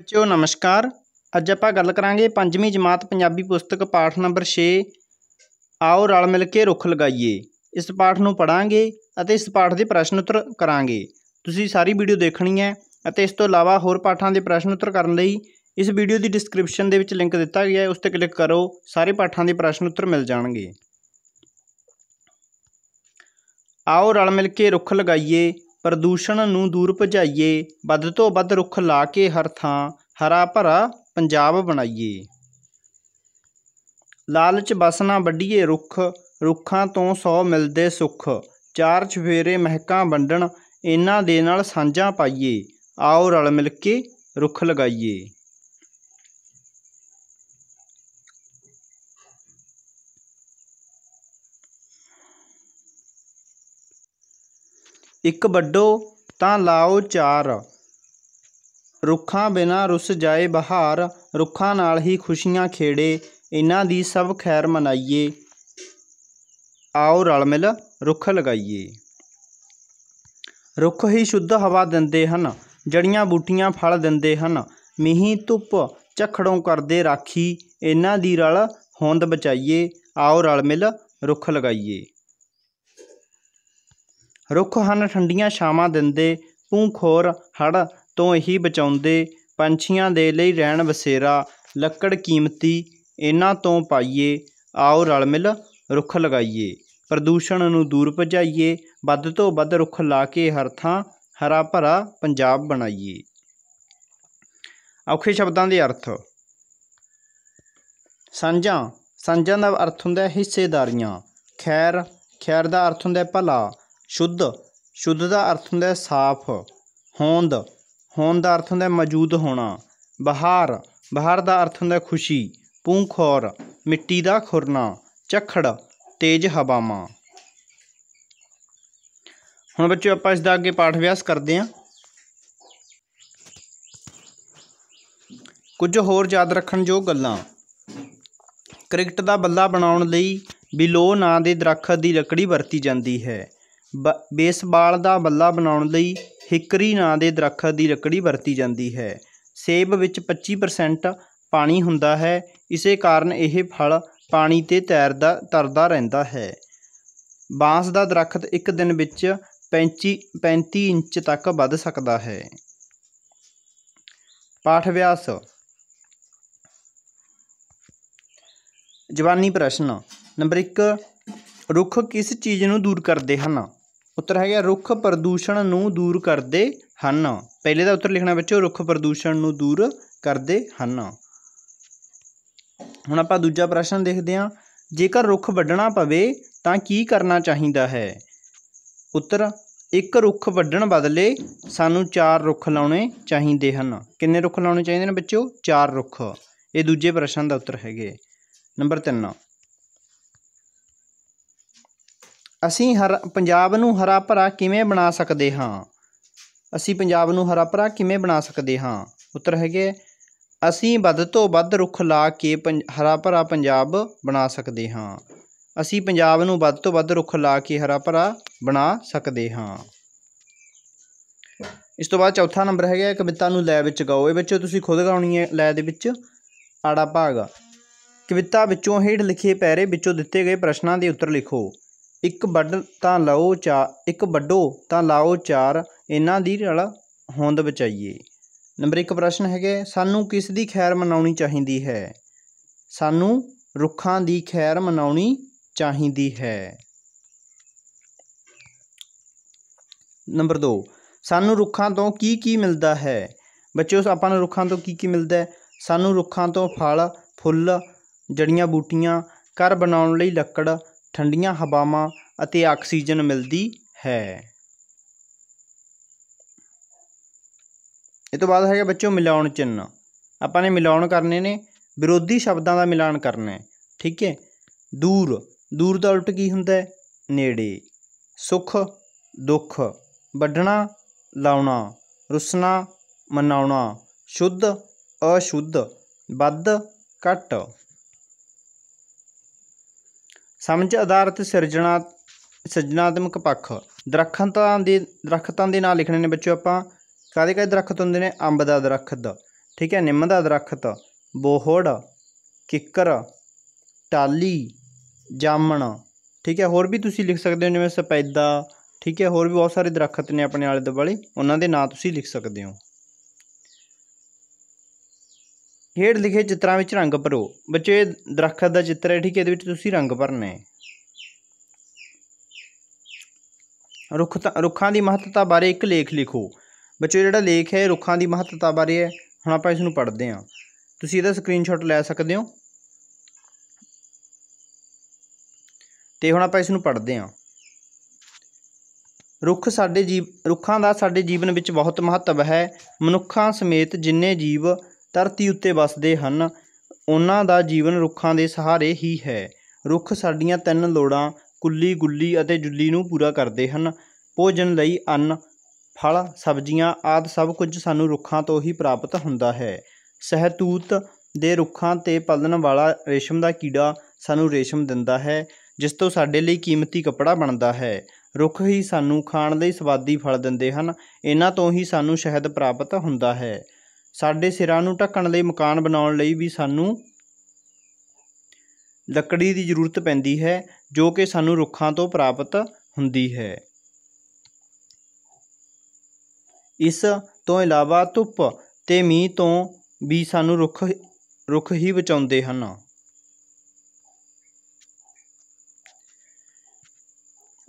ਬੱਚਿਓ ਨਮਸਕਾਰ ਅੱਜ ਆਪਾਂ ਗੱਲ ਕਰਾਂਗੇ ਪੰਜਵੀਂ ਜਮਾਤ ਪੰਜਾਬੀ ਪੁਸਤਕ ਪਾਠ ਨੰਬਰ 6 ਆਓ ਰਲ ਮਿਲ ਕੇ ਰੁੱਖ ਲਗਾਈਏ ਇਸ ਪਾਠ ਨੂੰ ਪੜਾਂਗੇ ਅਤੇ ਇਸ ਪਾਠ ਦੇ ਪ੍ਰਸ਼ਨ ਉੱਤਰ ਕਰਾਂਗੇ ਤੁਸੀਂ ਸਾਰੀ ਵੀਡੀਓ ਦੇਖਣੀ ਹੈ ਅਤੇ ਇਸ ਤੋਂ ਇਲਾਵਾ ਹੋਰ ਪਾਠਾਂ ਦੇ ਪ੍ਰਸ਼ਨ ਉੱਤਰ ਕਰਨ ਲਈ ਇਸ ਵੀਡੀਓ ਦੀ ਡਿਸਕ੍ਰਿਪਸ਼ਨ ਦੇ ਵਿੱਚ ਲਿੰਕ ਦਿੱਤਾ ਗਿਆ ਹੈ ਉਸ ਤੇ ਕਲਿੱਕ ਕਰੋ ਸਾਰੇ ਪਾਠਾਂ ਦੇ ਪ੍ਰਸ਼ਨ ਉੱਤਰ ਮਿਲ ਜਾਣਗੇ ਆਓ ਰਲ ਮਿਲ ਕੇ ਰੁੱਖ ਲਗਾਈਏ ਪ੍ਰਦੂਸ਼ਣ ਨੂੰ ਦੂਰ ਭਜਾਈਏ ਵੱਧ ਤੋਂ ਵੱਧ ਰੁੱਖ ਲਾ ਕੇ ਹਰ ਥਾਂ ਹਰਾ ਭਰਾ ਪੰਜਾਬ ਬਣਾਈਏ ਲਾਲਚ ਬਸਨਾ ਵੱਢੀਏ ਰੁੱਖ ਰੁੱਖਾਂ ਤੋਂ ਸੌ ਮਿਲਦੇ ਸੁੱਖ ਚਾਰ ਚਫੇਰੇ ਮਹਿਕਾਂ ਵੰਡਣ ਇਹਨਾਂ ਦੇ ਨਾਲ ਸਾਂਝਾਂ ਪਾਈਏ ਆਓ ਰਲ ਮਿਲ ਕੇ ਰੁੱਖ ਲਗਾਈਏ ਇੱਕ ਵੱਡੋ ਤਾਂ ਲਾਓ ਚਾਰ ਰੁੱਖਾਂ ਬਿਨਾ ਰੁੱਸ ਜਾਏ ਬਹਾਰ ਰੁੱਖਾਂ ਨਾਲ ਹੀ ਖੁਸ਼ੀਆਂ ਖੇੜੇ ਇਹਨਾਂ ਦੀ ਸਭ ਖੈਰ ਮਨਾਈਏ ਆਓ ਰਲ ਮਿਲ ਰੁੱਖ ਲਗਾਈਏ ਰੁੱਖ ਹੀ ਸ਼ੁੱਧ ਹਵਾ ਦਿੰਦੇ ਹਨ ਜੜੀਆਂ ਬੂਟੀਆਂ ਫਲ ਦਿੰਦੇ ਹਨ ਮੀਂਹ ਧੁੱਪ ਝਖੜੋਂ ਕਰਦੇ ਰਾਖੀ ਇਹਨਾਂ ਦੀ ਰਲ ਹੋਂਦ ਬਚਾਈਏ ਆਓ ਰਲ ਮਿਲ ਰੁੱਖ ਲਗਾਈਏ ਰੁੱਖ ਹਨ ਠੰਡੀਆਂ ਛਾਵਾਂ ਦਿੰਦੇ ਭੂਖੋਰ ਹੜ੍ਹ ਤੋਂ ਹੀ ਬਚਾਉਂਦੇ ਪੰਛੀਆਂ ਦੇ ਲਈ ਰਹਿਣ ਬਸੇਰਾ ਲੱਕੜ ਕੀਮਤੀ ਇਹਨਾਂ ਤੋਂ ਪਾਈਏ ਆਓ ਰਲ ਮਿਲ ਰੁੱਖ ਲਗਾਈਏ ਪ੍ਰਦੂਸ਼ਣ ਨੂੰ ਦੂਰ ਭਜਾਈਏ ਵੱਧ ਤੋਂ ਵੱਧ ਰੁੱਖ ਲਾ ਕੇ ਹਰ ਥਾਂ ਹਰਾ ਭਰਾ ਪੰਜਾਬ ਬਣਾਈਏ ਔਖੇ ਸ਼ਬਦਾਂ ਦੇ ਅਰਥ ਸਾਂਝਾਂ ਸਾਂਝਾਂ ਦਾ ਅਰਥ ਹੁੰਦਾ ਹੈ ਹਿੱਸੇਦਾਰੀਆਂ ਖੈਰ ਖੈਰ ਦਾ ਅਰਥ ਹੁੰਦਾ ਹੈ ਭਲਾ ਸ਼ੁੱਧ ਸ਼ੁੱਧ ਦਾ ਅਰਥ ਹੁੰਦਾ ਹੈ ਸਾਫ਼ ਹੋਂਦ ਹੋਂਦ ਦਾ ਅਰਥ ਹੁੰਦਾ ਮੌਜੂਦ ਹੋਣਾ ਬਹਾਰ ਬਹਾਰ ਦਾ ਅਰਥ ਹੁੰਦਾ ਖੁਸ਼ੀ ਪੂੰਖੌਰ ਮਿੱਟੀ ਦਾ ਖੁਰਨਾ ਚਖੜ ਤੇਜ਼ ਹਵਾਵਾਂ ਹੁਣ ਬੱਚਿਓ ਆਪਾਂ ਇਸ ਦਾ ਅੱਗੇ ਪਾਠ ਅਭਿਆਸ ਕਰਦੇ ਹਾਂ ਕੁਝ ਹੋਰ ਯਾਦ ਰੱਖਣ ਜੋ ਗੱਲਾਂ ਕ੍ਰਿਕਟ ਦਾ ਬੱਲਾ ਬਣਾਉਣ ਲਈ ਬਿਲੋ ਨਾਂ ਦੇ ਦਰਖਤ ਦੀ ਲੱਕੜੀ ਵਰਤੀ ਜਾਂਦੀ ਹੈ ਬ ਬੇਸਬਾਲ ਦਾ ਬੱਲਾ ਬਣਾਉਣ ਲਈ ਹਿਕਰੀ ਨਾਂ ਦੇ ਦਰਖਤ ਦੀ ਲੱਕੜੀ ਵਰਤੀ ਜਾਂਦੀ ਹੈ ਸੇਬ ਵਿੱਚ 25% ਪਾਣੀ ਹੁੰਦਾ ਹੈ ਇਸੇ ਕਾਰਨ ਇਹ ਫਲ ਪਾਣੀ ਤੇ ਤੈਰਦਾ ਤਰਦਾ ਰਹਿੰਦਾ ਹੈ ਬਾਂਸ ਦਾ ਦਰਖਤ ਇੱਕ ਦਿਨ ਵਿੱਚ 35 35 ਇੰਚ ਤੱਕ ਵੱਧ ਸਕਦਾ ਹੈ ਪਾਠ ਅਭਿਆਸ ਜਵਾਨੀ ਪ੍ਰਸ਼ਨ ਨੰਬਰ 1 ਰੁੱਖ ਕਿਸ ਚੀਜ਼ ਨੂੰ ਦੂਰ ਕਰਦੇ ਹਨ ਉੱਤਰ ਹੈਗਾ ਰੁੱਖ ਪ੍ਰਦੂਸ਼ਣ ਨੂੰ ਦੂਰ ਕਰਦੇ ਹਨ ਪਹਿਲੇ ਦਾ ਉੱਤਰ ਲਿਖਣਾ ਬੱਚਿਓ ਰੁੱਖ ਪ੍ਰਦੂਸ਼ਣ ਨੂੰ ਦੂਰ ਕਰਦੇ ਹਨ ਹੁਣ ਆਪਾਂ ਦੂਜਾ ਪ੍ਰਸ਼ਨ ਦੇਖਦੇ ਹਾਂ ਜੇਕਰ ਰੁੱਖ ਵੱਢਣਾ ਪਵੇ ਤਾਂ ਕੀ ਕਰਨਾ ਚਾਹੀਦਾ ਹੈ ਉੱਤਰ ਇੱਕ ਰੁੱਖ ਵੱਢਣ ਬਦਲੇ ਸਾਨੂੰ ਚਾਰ ਰੁੱਖ ਲਾਉਣੇ ਚਾਹੀਦੇ ਹਨ ਕਿੰਨੇ ਰੁੱਖ ਲਾਉਣੇ ਚਾਹੀਦੇ ਨੇ ਬੱਚਿਓ ਚਾਰ ਰੁੱਖ ਇਹ ਦੂਜੇ ਪ੍ਰਸ਼ਨ ਦਾ ਉੱਤਰ ਹੈਗੇ ਨੰਬਰ 3 ਅਸੀਂ ਹਰ ਪੰਜਾਬ ਨੂੰ ਹਰਾ ਭਰਾ ਕਿਵੇਂ ਬਣਾ ਸਕਦੇ ਹਾਂ ਅਸੀਂ ਪੰਜਾਬ ਨੂੰ ਹਰਾ ਭਰਾ ਕਿਵੇਂ ਬਣਾ ਸਕਦੇ ਹਾਂ ਉੱਤਰ ਹੈਗੇ ਅਸੀਂ ਵੱਧ ਤੋਂ ਵੱਧ ਰੁੱਖ ਲਾ ਕੇ ਹਰਾ ਭਰਾ ਪੰਜਾਬ ਬਣਾ ਸਕਦੇ ਹਾਂ ਅਸੀਂ ਪੰਜਾਬ ਨੂੰ ਵੱਧ ਤੋਂ ਵੱਧ ਰੁੱਖ ਲਾ ਕੇ ਹਰਾ ਭਰਾ ਬਣਾ ਸਕਦੇ ਹਾਂ ਇਸ ਤੋਂ ਬਾਅਦ ਚੌਥਾ ਨੰਬਰ ਹੈਗਾ ਕਵਿਤਾ ਨੂੰ ਲੈ ਵਿੱਚ ਗਾਓ ਇਹ ਵਿੱਚੋਂ ਤੁਸੀਂ ਖੁਦ ਗਾਉਣੀ ਹੈ ਲੈ ਦੇ ਵਿੱਚ ਆੜਾ ਭਾਗ ਕਵਿਤਾ ਵਿੱਚੋਂ ਹੇਠ ਲਿਖੇ ਪੈਰੇ ਵਿੱਚੋਂ ਦਿੱਤੇ ਗਏ ਪ੍ਰਸ਼ਨਾਂ ਦੇ ਉੱਤਰ ਲਿਖੋ ਇੱਕ ਵੱਢ ਤਾਂ ਲਾਓ ਚਾ ਇੱਕ ਵੱਢੋ ਤਾਂ ਲਾਓ ਚਾਰ ਇਹਨਾਂ ਦੀ ਰਲ ਹੋਂਦ ਬਚਾਈਏ ਨੰਬਰ 1 ਪ੍ਰਸ਼ਨ ਹੈਗੇ ਸਾਨੂੰ ਕਿਸ ਦੀ ਖੈਰ ਮਨਾਉਣੀ ਚਾਹੀਦੀ ਹੈ ਸਾਨੂੰ ਰੁੱਖਾਂ ਦੀ ਖੈਰ ਮਨਾਉਣੀ ਚਾਹੀਦੀ ਹੈ ਨੰਬਰ 2 ਸਾਨੂੰ ਰੁੱਖਾਂ ਤੋਂ ਕੀ ਕੀ ਮਿਲਦਾ ਹੈ ਬੱਚਿਓ ਆਪਾਂ ਨੂੰ ਰੁੱਖਾਂ ਤੋਂ ਕੀ ਕੀ ਮਿਲਦਾ ਹੈ ਸਾਨੂੰ ਰੁੱਖਾਂ ਤੋਂ ਫਲ ਫੁੱਲ ਜੜੀਆਂ ਬੂਟੀਆਂ ਘਰ ਬਣਾਉਣ ਲਈ ਲੱਕੜ ਠੰਡੀਆਂ ਹਵਾਵਾਂ ਅਤੇ ਆਕਸੀਜਨ ਮਿਲਦੀ ਹੈ ਇਹ ਤੋਂ ਬਾਅਦ ਹੈਗਾ ਬੱਚਿਓ ਮਿਲਾਉਣ ਚਿੰਨ ਆਪਾਂ ਨੇ ਮਿਲਾਉਣ ਕਰਨੇ ਨੇ ਵਿਰੋਧੀ ਸ਼ਬਦਾਂ ਦਾ ਮਿਲਾਨ ਕਰਨਾ ਹੈ ਠੀਕ ਹੈ ਦੂਰ ਦੂਰ ਦਾ ਉਲਟ ਕੀ ਹੁੰਦਾ ਹੈ ਨੇੜੇ ਸੁਖ ਦੁੱਖ ਵੱਢਣਾ ਲਾਉਣਾ ਰੁਸਣਾ ਮਨਾਉਣਾ ਸ਼ੁੱਧ ਅਸ਼ੁੱਧ ਵੱਧ ਘਟ ਸਮਝ ਆਧਾਰਿਤ ਸਿਰਜਣਾ ਸਿਰਜਣਾਤਮਕ ਪੱਖ ਦਰਖਤਾਂ ਦੇ ਦਰਖਤਾਂ ਦੇ ਨਾਂ ਲਿਖਣੇ ਨੇ ਬੱਚਿਓ ਆਪਾਂ ਕਾਦੇ ਕਾਦੇ ਦਰਖਤ ਹੁੰਦੇ ਨੇ ਅੰਬ ਦਾ ਦਰਖਤ ਠੀਕ ਹੈ ਨਿੰਮ ਦਾ ਦਰਖਤ ਬੋਹੜ ਕਿੱਕਰ ਟਾਲੀ ਜਾਮਣ ਠੀਕ ਹੈ ਹੋਰ ਵੀ ਤੁਸੀਂ ਲਿਖ ਸਕਦੇ ਹੋ ਜਿਵੇਂ ਸਪੈਦਾ ਠੀਕ ਹੈ ਹੋਰ ਵੀ ਬਹੁਤ ਸਾਰੇ ਦਰਖਤ ਨੇ ਆਪਣੇ ਆਲੇ ਦੁਆਲੇ ਉਹਨਾਂ ਦੇ ਨਾਂ ਤੁਸੀਂ ਲਿਖ ਸਕਦੇ ਹੋ ਹੇਠ ਲਿਖੇ ਚਿੱਤਰਾਂ ਵਿੱਚ ਰੰਗ ਭਰੋ ਬੱਚੇ ਦਰਖਤ ਦਾ ਚਿੱਤਰ ਹੈ ਠੀਕ ਹੈ ਇਹਦੇ ਵਿੱਚ ਤੁਸੀਂ ਰੰਗ ਭਰਨਾ ਹੈ ਰੁੱਖ ਰੁੱਖਾਂ ਦੀ ਮਹੱਤਤਾ ਬਾਰੇ ਇੱਕ ਲੇਖ ਲਿਖੋ ਬੱਚੇ ਜਿਹੜਾ ਲੇਖ ਹੈ ਰੁੱਖਾਂ ਦੀ ਮਹੱਤਤਾ ਬਾਰੇ ਹੈ ਹੁਣ ਆਪਾਂ ਇਸ ਨੂੰ ਪੜ੍ਹਦੇ ਹਾਂ ਤੁਸੀਂ ਇਹਦਾ ਸਕਰੀਨਸ਼ਾਟ ਲੈ ਸਕਦੇ ਹੋ ਤੇ ਹੁਣ ਆਪਾਂ ਇਸ ਨੂੰ ਪੜ੍ਹਦੇ ਹਾਂ ਰੁੱਖ ਸਾਡੇ ਜੀਵ ਰੁੱਖਾਂ ਦਾ ਸਾਡੇ ਜੀਵਨ ਵਿੱਚ ਬਹੁਤ ਮਹੱਤਵ ਹੈ ਮਨੁੱਖਾਂ ਸਮੇਤ ਜਿੰਨੇ ਜੀਵ ਧਰਤੀ ਉੱਤੇ ਵਸਦੇ ਹਨ ਉਹਨਾਂ ਦਾ ਜੀਵਨ ਰੁੱਖਾਂ ਦੇ ਸਹਾਰੇ ਹੀ ਹੈ ਰੁੱਖ ਸਾਡੀਆਂ ਤਿੰਨ ਲੋੜਾਂ ਕੁੱਲੀ ਗੁੱਲੀ ਅਤੇ ਜੁੱਲੀ ਨੂੰ ਪੂਰਾ ਕਰਦੇ ਹਨ ਭੋਜਨ ਲਈ ਅੰਨ ਫਲ ਸਬਜ਼ੀਆਂ ਆਦਿ ਸਭ ਕੁਝ ਸਾਨੂੰ ਰੁੱਖਾਂ ਤੋਂ ਹੀ ਪ੍ਰਾਪਤ ਹੁੰਦਾ ਹੈ ਸਹਿਤੂਤ ਦੇ ਰੁੱਖਾਂ 'ਤੇ ਪਲਣ ਵਾਲਾ ਰੇਸ਼ਮ ਦਾ ਕੀੜਾ ਸਾਨੂੰ ਰੇਸ਼ਮ ਦਿੰਦਾ ਹੈ ਜਿਸ ਤੋਂ ਸਾਡੇ ਲਈ ਕੀਮਤੀ ਕੱਪੜਾ ਬਣਦਾ ਹੈ ਰੁੱਖ ਹੀ ਸਾਨੂੰ ਖਾਣ ਲਈ ਸਵਾਦੀ ਫਲ ਦਿੰਦੇ ਹਨ ਇਹਨਾਂ ਤੋਂ ਹੀ ਸਾਨੂੰ ਸ਼ਹਿਦ ਪ੍ਰਾਪਤ ਹੁੰਦਾ ਹੈ ਸਾਡੇ ਸਿਰਾਂ ਨੂੰ ਢੱਕਣ ਲਈ ਮਕਾਨ ਬਣਾਉਣ ਲਈ ਵੀ ਸਾਨੂੰ ਲੱਕੜੀ ਦੀ ਜ਼ਰੂਰਤ ਪੈਂਦੀ ਹੈ ਜੋ ਕਿ ਸਾਨੂੰ ਰੁੱਖਾਂ ਤੋਂ ਪ੍ਰਾਪਤ ਹੁੰਦੀ ਹੈ ਇਸ ਤੋਂ ਇਲਾਵਾ ਧੁੱਪ ਤੇ ਮੀਂਹ ਤੋਂ ਵੀ ਸਾਨੂੰ ਰੁੱਖ ਰੁੱਖ ਹੀ ਬਚਾਉਂਦੇ ਹਨ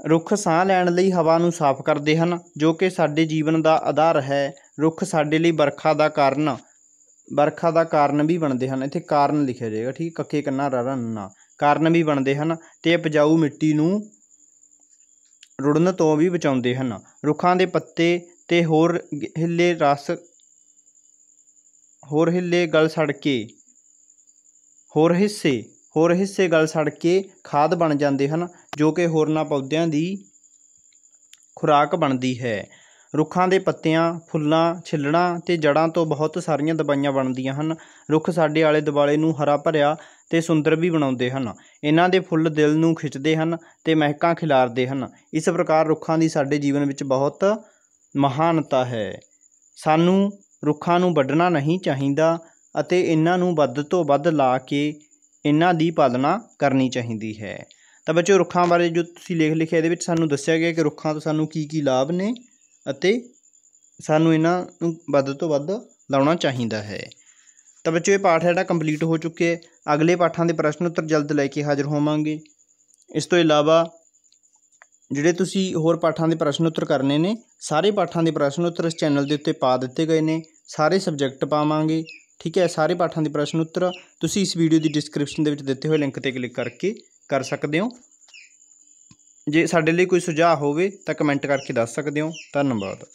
ਰੁੱਖ ਸਾਹ ਲੈਣ ਲਈ ਹਵਾ ਨੂੰ ਸਾਫ਼ ਕਰਦੇ ਹਨ ਜੋ ਕਿ ਸਾਡੇ ਜੀਵਨ ਦਾ ਆਧਾਰ ਹੈ ਰੁੱਖ ਸਾਡੇ ਲਈ ਵਰਖਾ ਦਾ ਕਾਰਨ ਵਰਖਾ ਦਾ ਕਾਰਨ ਵੀ ਬਣਦੇ ਹਨ ਇੱਥੇ ਕਾਰਨ ਲਿਖਿਆ ਜਾਏਗਾ ਠੀਕ ਕੱਕੇ ਕੰਨਾ ਰਰਨ ਨਾ ਕਾਰਨ ਵੀ ਬਣਦੇ ਹਨ ਤੇ ਉਪਜਾਊ ਮਿੱਟੀ ਨੂੰ ਰੁੜਨ ਤੋਂ ਵੀ ਬਚਾਉਂਦੇ ਹਨ ਰੁੱਖਾਂ ਦੇ ਪੱਤੇ ਤੇ ਹੋਰ ਹਿੱਲੇ ਰਸ ਹੋਰ ਹਿੱਲੇ ਗਲ ਸੜ ਕੇ ਹੋਰ ਹਿੱਸੇ ਹੋਰ ਹਿੱਸੇ ਗਲ ਸੜ ਕੇ ਖਾਦ ਬਣ ਜਾਂਦੇ ਹਨ ਜੋ ਕਿ ਹੋਰਨਾਂ ਪੌਦਿਆਂ ਦੀ ਖੁਰਾਕ ਬਣਦੀ ਹੈ ਰੁੱਖਾਂ ਦੇ ਪੱਤਿਆਂ ਫੁੱਲਾਂ ਛਿੱਲੜਾਂ ਤੇ ਜੜਾਂ ਤੋਂ ਬਹੁਤ ਸਾਰੀਆਂ ਦਵਾਈਆਂ ਬਣਦੀਆਂ ਹਨ ਰੁੱਖ ਸਾਡੇ ਆਲੇ ਦੁਆਲੇ ਨੂੰ ਹਰਾ ਭਰਿਆ ਤੇ ਸੁੰਦਰ ਵੀ ਬਣਾਉਂਦੇ ਹਨ ਇਹਨਾਂ ਦੇ ਫੁੱਲ ਦਿਲ ਨੂੰ ਖਿੱਚਦੇ ਹਨ ਤੇ ਮਹਿਕਾਂ ਖਿਲਾਰਦੇ ਹਨ ਇਸ ਪ੍ਰਕਾਰ ਰੁੱਖਾਂ ਦੀ ਸਾਡੇ ਜੀਵਨ ਵਿੱਚ ਬਹੁਤ ਮਹਾਨਤਾ ਹੈ ਸਾਨੂੰ ਰੁੱਖਾਂ ਨੂੰ ਵੱਢਣਾ ਨਹੀਂ ਚਾਹੀਦਾ ਅਤੇ ਇਹਨਾਂ ਨੂੰ ਵੱਧ ਤੋਂ ਵੱਧ ਲਾ ਕੇ ਇਹਨਾਂ ਦੀ ਪਾਲਣਾ ਕਰਨੀ ਚਾਹੀਦੀ ਹੈ ਤਾਂ ਬੱਚਿਓ ਰੁੱਖਾਂ ਬਾਰੇ ਜੋ ਤੁਸੀਂ ਲੇਖ ਲਿਖਿਆ ਇਹਦੇ ਵਿੱਚ ਸਾਨੂੰ ਦੱਸਿਆ ਗਿਆ ਕਿ ਰੁੱਖਾਂ ਤੋਂ ਸਾਨੂੰ ਕੀ ਕੀ ਲਾਭ ਨੇ ਅਤੇ ਸਾਨੂੰ ਇਹਨਾਂ ਨੂੰ ਵੱਧ ਤੋਂ ਵੱਧ ਲਾਉਣਾ ਚਾਹੀਦਾ ਹੈ ਤਾਂ ਬੱਚਿਓ ਇਹ ਪਾਠ ਜਿਹੜਾ ਕੰਪਲੀਟ ਹੋ ਚੁੱਕਿਆ ਅਗਲੇ ਪਾਠਾਂ ਦੇ ਪ੍ਰਸ਼ਨ ਉੱਤਰ ਜਲਦ ਲੈ ਕੇ ਹਾਜ਼ਰ ਹੋਵਾਂਗੇ ਇਸ ਤੋਂ ਇਲਾਵਾ ਜਿਹੜੇ ਤੁਸੀਂ ਹੋਰ ਪਾਠਾਂ ਦੇ ਪ੍ਰਸ਼ਨ ਉੱਤਰ ਕਰਨੇ ਨੇ ਸਾਰੇ ਪਾਠਾਂ ਦੇ ਪ੍ਰਸ਼ਨ ਉੱਤਰ ਇਸ ਚੈਨਲ ਦੇ ਉੱਤੇ ਪਾ ਦਿੱਤੇ ਗਏ ਨੇ ਸਾਰੇ ਸਬਜੈਕਟ ਪਾਵਾਂਗੇ ਠੀਕ ਹੈ ਸਾਰੇ ਪਾਠਾਂ ਦੇ ਪ੍ਰਸ਼ਨ ਉੱਤਰ ਤੁਸੀਂ ਇਸ ਵੀਡੀਓ ਦੀ ਡਿਸਕ੍ਰਿਪਸ਼ਨ ਦੇ ਵਿੱਚ ਦਿੱਤੇ ਹੋਏ ਲਿੰਕ ਤੇ ਕਲਿੱਕ ਕਰਕੇ ਕਰ ਸਕਦੇ ਹੋ ਜੇ ਸਾਡੇ ਲਈ ਕੋਈ ਸੁਝਾਅ ਹੋਵੇ ਤਾਂ ਕਮੈਂਟ ਕਰਕੇ ਦੱਸ ਸਕਦੇ ਹੋ ਧੰਨਵਾਦ